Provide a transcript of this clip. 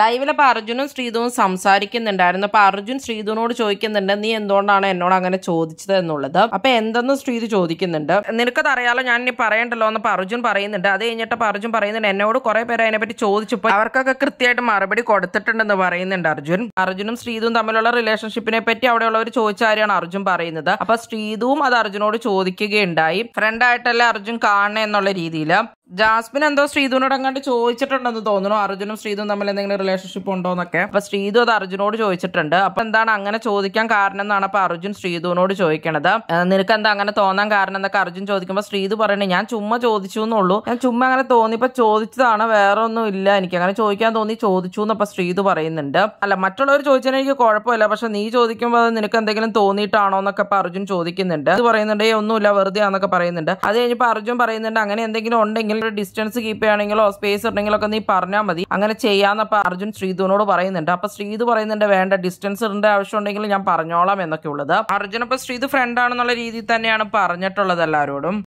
ലൈവിൽ അപ്പൊ അർജുനും ശ്രീധുവും സംസാരിക്കുന്നുണ്ടായിരുന്നു അപ്പോൾ അർജുൻ ശ്രീധുവിനോട് ചോദിക്കുന്നുണ്ട് നീ എന്തുകൊണ്ടാണ് എന്നോട് അങ്ങനെ ചോദിച്ചത് എന്നുള്ളത് അപ്പോൾ എന്തെന്ന് ശ്രീധു ചോദിക്കുന്നുണ്ട് നിനക്കതറിയാലോ ഞാൻ ഇനി പറയണ്ടല്ലോ എന്ന് അർജുൻ പറയുന്നുണ്ട് അത് കഴിഞ്ഞിട്ട് അർജുൻ പറയുന്നുണ്ട് എന്നോട് കുറേ പേര് അതിനെപ്പറ്റി ചോദിച്ചപ്പോൾ അവർക്കൊക്കെ കൃത്യമായിട്ട് മറുപടി കൊടുത്തിട്ടുണ്ടെന്ന് പറയുന്നുണ്ട് അർജുൻ അർജുനും ശ്രീധുവും തമ്മിലുള്ള റിലേഷൻഷിപ്പിനെ പറ്റി അവിടെയുള്ളവർ ചോദിച്ച കാര്യമാണ് അർജുൻ പറയുന്നത് അപ്പോൾ ശ്രീധുവും അത് അർജുനോട് ചോദിക്കുകയുണ്ടായി ഫ്രണ്ടായിട്ടല്ലേ അർജുൻ കാണണേ എന്നുള്ള രീതിയിൽ ജാസ്മിൻ എന്തോ ശ്രീതുവിനോട് അങ്ങാണ്ട് ചോദിച്ചിട്ടുണ്ടെന്ന് തോന്നുന്നു അർജുനും ശ്രീതും തമ്മിൽ എന്തെങ്കിലും റിലേഷൻഷിപ്പ് ഉണ്ടോ എന്നൊക്കെ അപ്പൊ ശ്രീധു അത് അർജുനോട് ചോദിച്ചിട്ടുണ്ട് അപ്പൊ എന്താണ് അങ്ങനെ ചോദിക്കാൻ കാരണം എന്നാണ് അപ്പൊ അർജുൻ ശ്രീതുവിനോട് ചോദിക്കണത് നിനക്ക് എന്താ അങ്ങനെ തോന്നാൻ കാരണം എന്നൊക്കെ അർജുൻ ചോദിക്കുമ്പോൾ ശ്രീധു പറയണേ ഞാൻ ചുമ്മാ ചോദിച്ചു എന്നുള്ളൂ ഞാൻ ചുമ്മാ അങ്ങനെ തോന്നിയപ്പോ ചോദിച്ചതാണ് വേറെ ഒന്നും ഇല്ല എനിക്ക് അങ്ങനെ ചോദിക്കാൻ തോന്നി ചോദിച്ചു എന്നപ്പൊ ശ്രീധു പറയുന്നുണ്ട് അല്ല മറ്റുള്ളവർ ചോദിച്ചാൽ എനിക്ക് കുഴപ്പമില്ല പക്ഷെ നീ ചോദിക്കുമ്പോൾ നിനക്ക് എന്തെങ്കിലും തോന്നിയിട്ടാണോ എന്നൊക്കെ ഇപ്പൊ അർജുൻ ചോദിക്കുന്നുണ്ട് അത് പറയുന്നുണ്ട് ഒന്നുമില്ല വെറുതെ ആണെന്നൊക്കെ പറയുന്നുണ്ട് അത് കഴിഞ്ഞപ്പോ അർജുൻ പറയുന്നുണ്ട് അങ്ങനെ എന്തെങ്കിലും ഉണ്ടെങ്കിൽ ഒരു ഡിസ്റ്റൻസ് കീപ്പ് ചെയ്യണമെങ്കിലോ സ്പേസ് ഒക്കെ നീ പറഞ്ഞാൽ മതി അങ്ങനെ ചെയ്യാമെന്നപ്പോൾ അർജുൻ ശ്രീധുവിനോട് പറയുന്നുണ്ട് അപ്പൊ ശ്രീധു പറയുന്നുണ്ട് വേണ്ട ഡിസ്റ്റൻസ് ഇടേണ്ട ഉണ്ടെങ്കിൽ ഞാൻ പറഞ്ഞോളാം എന്നൊക്കെ ഉള്ളത് അർജുൻ അപ്പൊ ശ്രീധു ഫ്രണ്ട് ആണെന്നുള്ള രീതിയിൽ തന്നെയാണ് പറഞ്ഞിട്ടുള്ളത് എല്ലാവരോടും